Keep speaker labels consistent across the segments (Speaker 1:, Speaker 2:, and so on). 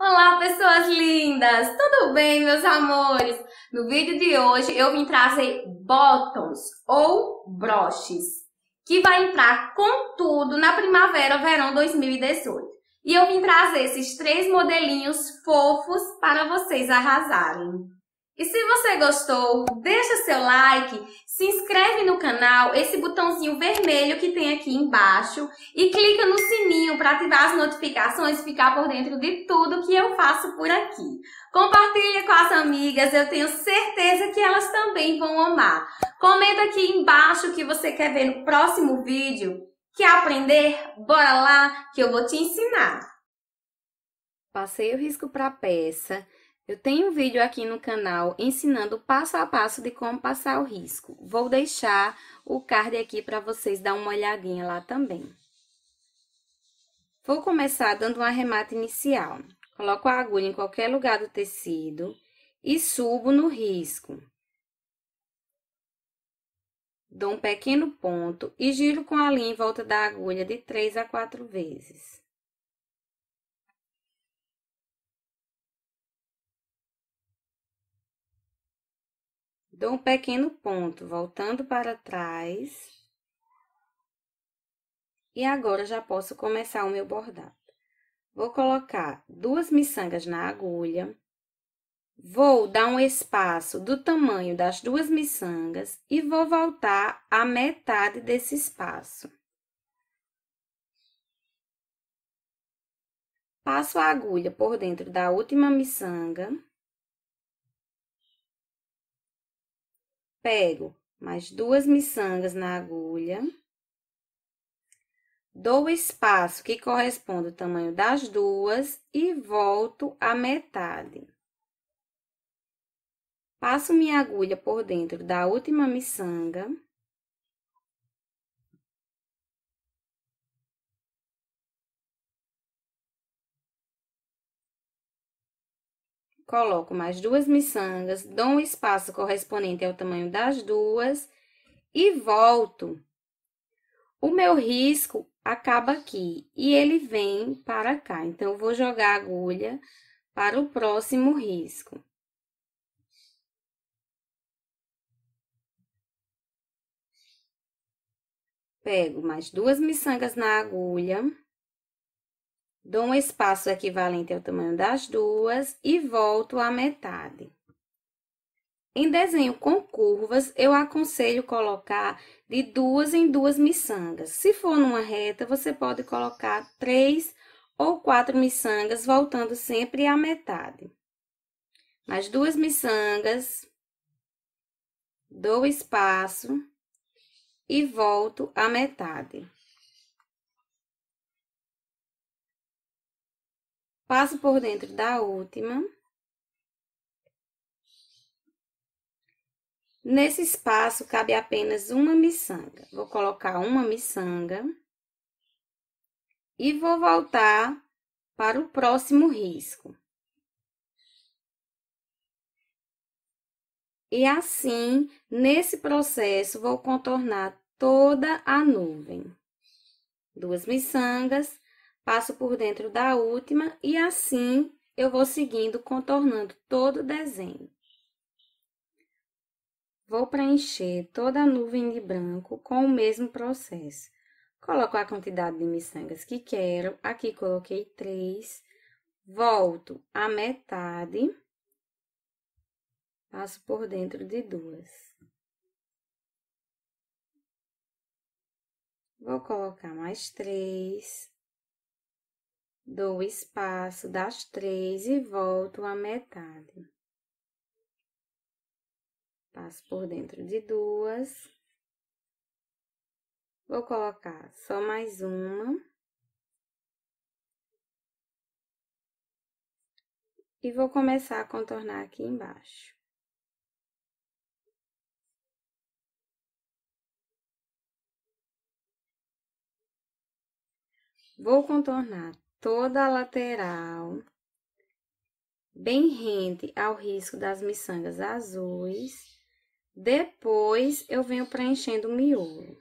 Speaker 1: Olá, pessoas lindas! Tudo bem, meus amores? No vídeo de hoje eu vim trazer bottoms ou broches, que vai entrar com tudo na primavera verão 2018. E eu vim trazer esses três modelinhos fofos para vocês arrasarem. E se você gostou, deixa seu like, se inscreve no canal, esse botãozinho vermelho que tem aqui embaixo e clica no sininho para ativar as notificações e ficar por dentro de tudo que eu faço por aqui. Compartilha com as amigas, eu tenho certeza que elas também vão amar. Comenta aqui embaixo o que você quer ver no próximo vídeo. Quer aprender? Bora lá que eu vou te ensinar. Passei o risco para a peça eu tenho um vídeo aqui no canal ensinando passo a passo de como passar o risco. Vou deixar o card aqui para vocês dar uma olhadinha lá também. Vou começar dando um arremate inicial. Coloco a agulha em qualquer lugar do tecido e subo no risco. Dou um pequeno ponto e giro com a linha em volta da agulha de 3 a 4 vezes. Dou um pequeno ponto voltando para trás. E agora já posso começar o meu bordado. Vou colocar duas miçangas na agulha. Vou dar um espaço do tamanho das duas miçangas e vou voltar a metade desse espaço. Passo a agulha por dentro da última miçanga. pego mais duas miçangas na agulha, dou o espaço que corresponde ao tamanho das duas e volto à metade. Passo minha agulha por dentro da última miçanga. Coloco mais duas miçangas, dou um espaço correspondente ao tamanho das duas e volto. O meu risco acaba aqui e ele vem para cá. Então, eu vou jogar a agulha para o próximo risco. Pego mais duas miçangas na agulha. Dou um espaço equivalente ao tamanho das duas e volto à metade. Em desenho com curvas, eu aconselho colocar de duas em duas miçangas. Se for numa reta, você pode colocar três ou quatro miçangas, voltando sempre à metade. Mais duas miçangas, dou espaço e volto à metade. passo por dentro da última. Nesse espaço cabe apenas uma miçanga. Vou colocar uma miçanga e vou voltar para o próximo risco. E assim, nesse processo, vou contornar toda a nuvem. Duas miçangas, passo por dentro da última e assim eu vou seguindo contornando todo o desenho. Vou preencher toda a nuvem de branco com o mesmo processo. Coloco a quantidade de miçangas que quero, aqui coloquei três, volto a metade, passo por dentro de duas. Vou colocar mais três, dou o espaço das três e volto à metade. Passo por dentro de duas. Vou colocar só mais uma. E vou começar a contornar aqui embaixo. Vou contornar toda a lateral, bem rente ao risco das miçangas azuis. Depois, eu venho preenchendo o miolo.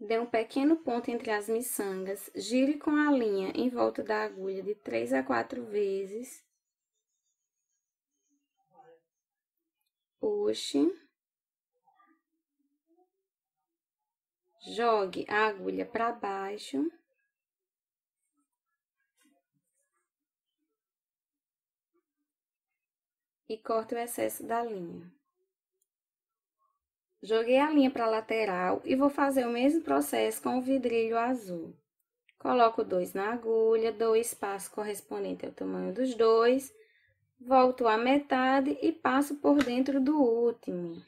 Speaker 1: Dê um pequeno ponto entre as miçangas, gire com a linha em volta da agulha de 3 a 4 vezes. Puxe. Jogue a agulha para baixo. E corte o excesso da linha. Joguei a linha para a lateral e vou fazer o mesmo processo com o vidrilho azul. Coloco dois na agulha, dou espaço correspondente ao tamanho dos dois, volto à metade e passo por dentro do último.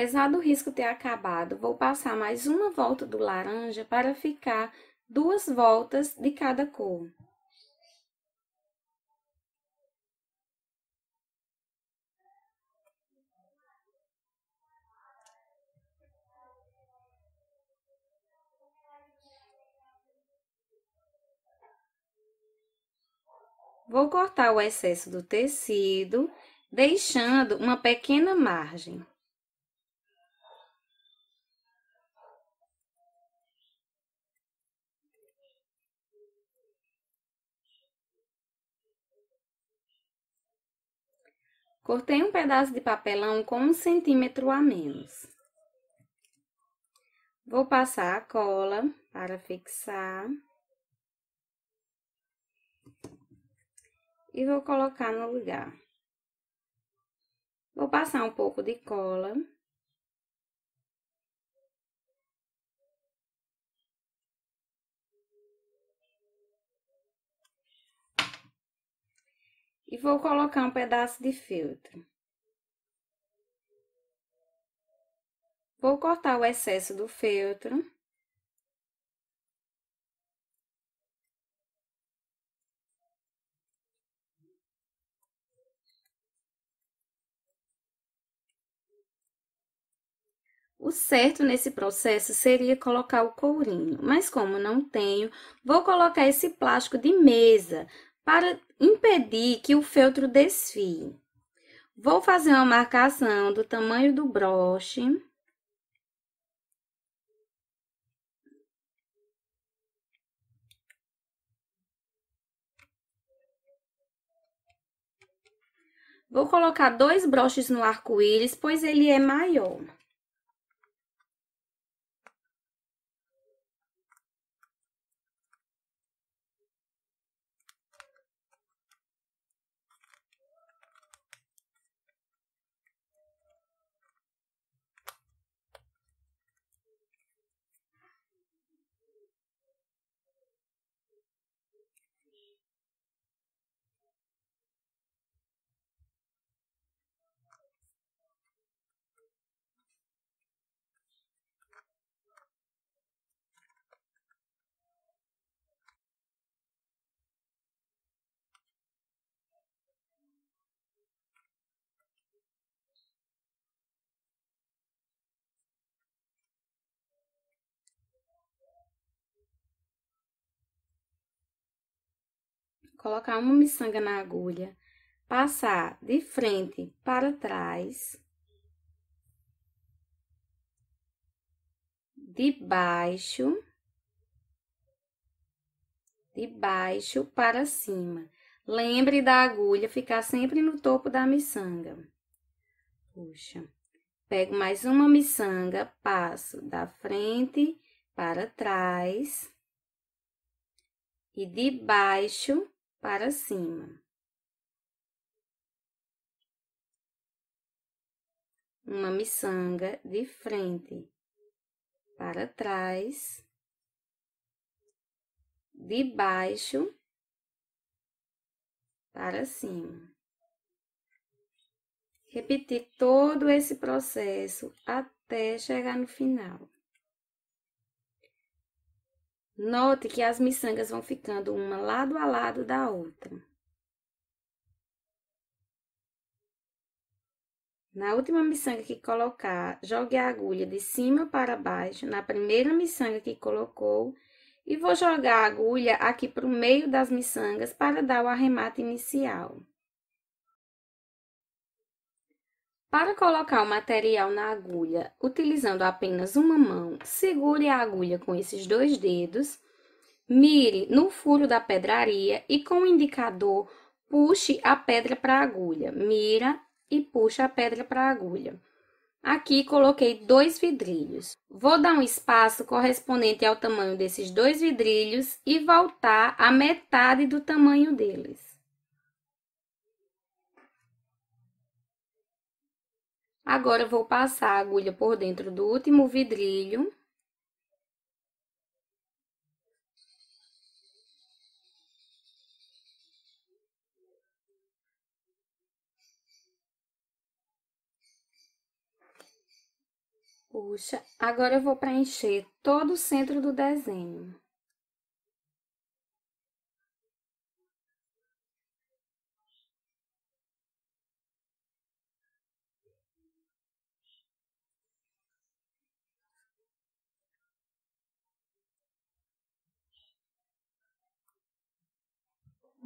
Speaker 1: Apesar do risco ter acabado, vou passar mais uma volta do laranja para ficar duas voltas de cada cor. Vou cortar o excesso do tecido, deixando uma pequena margem. Cortei um pedaço de papelão com um centímetro a menos. Vou passar a cola para fixar. E vou colocar no lugar. Vou passar um pouco de cola. e vou colocar um pedaço de feltro. Vou cortar o excesso do feltro. O certo nesse processo seria colocar o courinho, mas como não tenho, vou colocar esse plástico de mesa para impedir que o feltro desfie. Vou fazer uma marcação do tamanho do broche. Vou colocar dois broches no arco-íris, pois ele é maior. colocar uma miçanga na agulha, passar de frente para trás, de baixo, de baixo para cima. Lembre da agulha ficar sempre no topo da miçanga. Puxa. Pego mais uma miçanga, passo da frente para trás e de baixo para cima. Uma miçanga de frente para trás, de baixo para cima. Repetir todo esse processo até chegar no final. Note que as miçangas vão ficando uma lado a lado da outra. Na última miçanga que colocar, jogue a agulha de cima para baixo na primeira miçanga que colocou e vou jogar a agulha aqui para o meio das miçangas para dar o arremate inicial. Para colocar o material na agulha, utilizando apenas uma mão, segure a agulha com esses dois dedos, mire no furo da pedraria e com o indicador puxe a pedra para a agulha. Mira e puxa a pedra para a agulha. Aqui coloquei dois vidrilhos. Vou dar um espaço correspondente ao tamanho desses dois vidrilhos e voltar a metade do tamanho deles. Agora, vou passar a agulha por dentro do último vidrilho. Puxa, agora eu vou preencher todo o centro do desenho.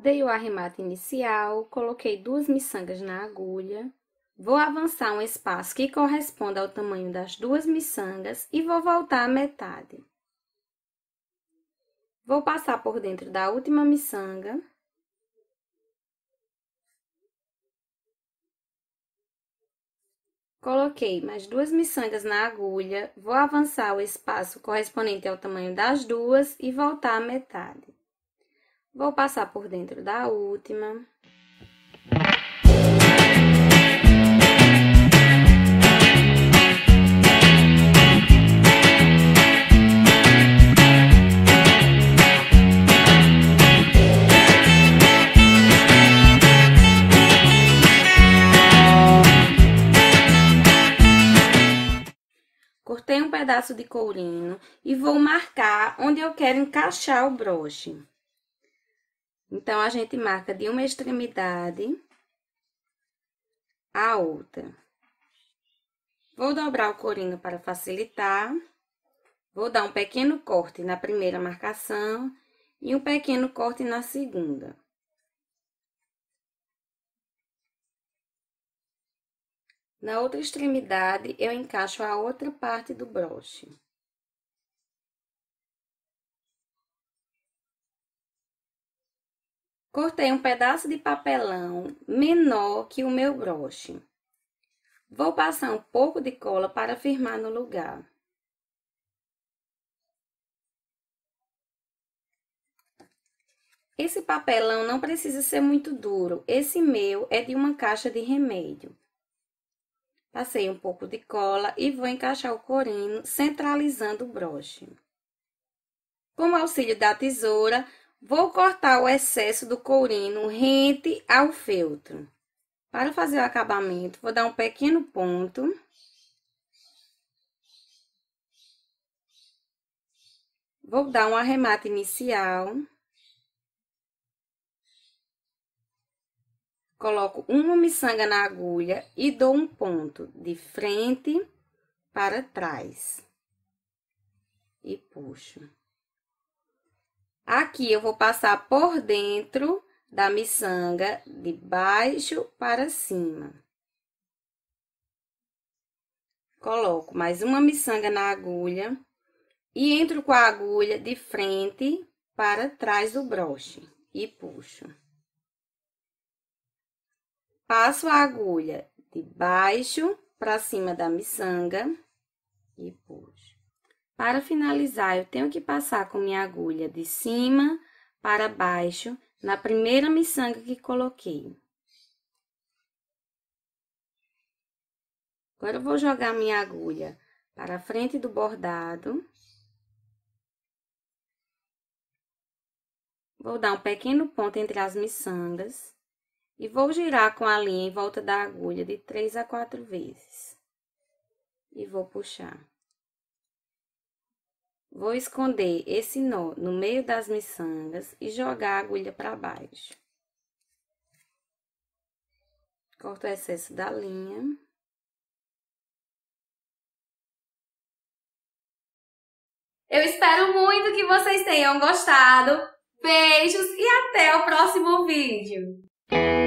Speaker 1: Dei o arremate inicial, coloquei duas miçangas na agulha. Vou avançar um espaço que corresponda ao tamanho das duas miçangas e vou voltar à metade. Vou passar por dentro da última miçanga. Coloquei mais duas miçangas na agulha, vou avançar o espaço correspondente ao tamanho das duas e voltar à metade. Vou passar por dentro da última. Cortei um pedaço de courino e vou marcar onde eu quero encaixar o broche. Então, a gente marca de uma extremidade a outra. Vou dobrar o corinho para facilitar. Vou dar um pequeno corte na primeira marcação e um pequeno corte na segunda. Na outra extremidade, eu encaixo a outra parte do broche. Cortei um pedaço de papelão menor que o meu broche. Vou passar um pouco de cola para firmar no lugar. Esse papelão não precisa ser muito duro. Esse meu é de uma caixa de remédio. Passei um pouco de cola e vou encaixar o corino centralizando o broche. Com o auxílio da tesoura, Vou cortar o excesso do courino rente ao feltro. Para fazer o acabamento, vou dar um pequeno ponto. Vou dar um arremate inicial. Coloco uma miçanga na agulha e dou um ponto de frente para trás. E puxo. Aqui eu vou passar por dentro da miçanga, de baixo para cima. Coloco mais uma miçanga na agulha e entro com a agulha de frente para trás do broche e puxo. Passo a agulha de baixo para cima da miçanga e puxo. Para finalizar, eu tenho que passar com minha agulha de cima para baixo na primeira miçanga que coloquei. Agora eu vou jogar minha agulha para a frente do bordado. Vou dar um pequeno ponto entre as miçangas e vou girar com a linha em volta da agulha de três a quatro vezes. E vou puxar. Vou esconder esse nó no meio das miçangas e jogar a agulha para baixo. Corto o excesso da linha. Eu espero muito que vocês tenham gostado. Beijos e até o próximo vídeo!